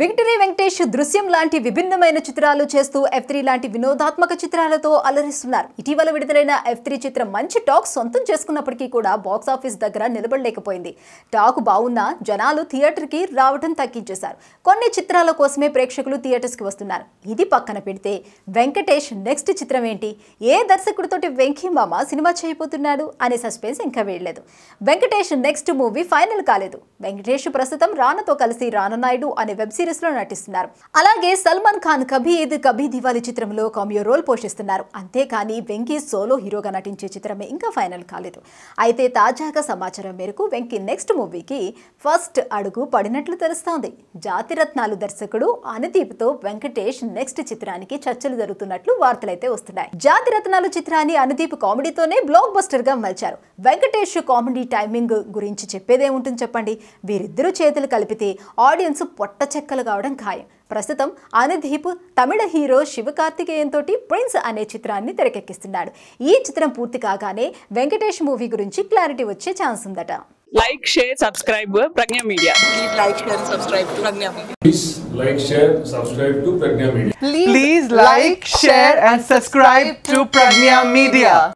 victory Venkatesh దృశ్యం లాంటి విభిన్నమైన చిత్రాలు చేస్తూ ఎఫ్ త్రీ లాంటి వినోదాత్మక చిత్రాలతో అలరిస్తున్నారు ఇటీవల విడుదలైన ఎఫ్ త్రీ చిత్రం మంచి టాక్ సొంతం చేసుకున్నప్పటికీ కూడా బాక్సాఫీస్ దగ్గర నిలబడలేకపోయింది టాక్ బాగున్నా జనాలు థియేటర్కి రావడం తగ్గించేశారు కొన్ని చిత్రాల కోసమే ప్రేక్షకులు థియేటర్స్కి వస్తున్నారు ఇది పక్కన పెడితే వెంకటేష్ నెక్స్ట్ చిత్రం ఏంటి ఏ దర్శకుడితోటి వెంకీ మామ సినిమా చేయబోతున్నాడు అనే సస్పెన్స్ ఇంకా వేయలేదు వెంకటేష్ నెక్స్ట్ మూవీ ఫైనల్ కాలేదు వెంకటేష్ ప్రస్తుతం రానతో కలిసి రాననాయుడు అనే వెబ్ సిరీస్ లో నటిస్తున్నారు అలాగే సల్మాన్ ఖాన్ కభీ ఈద్ కభీ దివాలి చిత్రంలో కామియో రోల్ పోషిస్తున్నారు అంతేకాని వెంకీ సోలో హీరోగా నటించే చిత్రమే ఇంకా ఫైనల్ కాలేదు అయితే తాజాగా సమాచారం మేరకు వెంకీ నెక్స్ట్ మూవీకి ఫస్ట్ అడుగు పడినట్లు తెలుస్తోంది జాతిరత్నాలు దర్శకుడు అనుదీప్తో వెంకటేష్ నెక్స్ట్ చిత్రానికి చర్చలు జరుగుతున్నట్లు వార్తలైతే వస్తున్నాయి జాతిరత్నాలు చిత్రాన్ని అనుదీప్ కామెడీతోనే బ్లాక్ బస్టర్ గా మలిచారు వెంకటేష్ కామెడీ టైమింగ్ గురించి చెప్పేదే ఉంటుంది చెప్పండి వీరిద్దరూ చేతులు కలిపితే ఆడియన్స్ పొట్ట చెక్క దాఖలు కావడం ఖాయం ప్రస్తుతం అనుదీప్ తమిళ హీరో శివకార్తికేయంతోటి ప్రిన్స్ అనే చిత్రాన్ని తెరకెక్కిస్తున్నాడు ఈ చిత్రం పూర్తి కాగానే వెంకటేష్ మూవీ గురించి క్లారిటీ వచ్చే ఛాన్స్ ఉందట like share subscribe Pragna media please like share subscribe to Pragna media please like share subscribe to Pragna media please like share and subscribe to Pragna media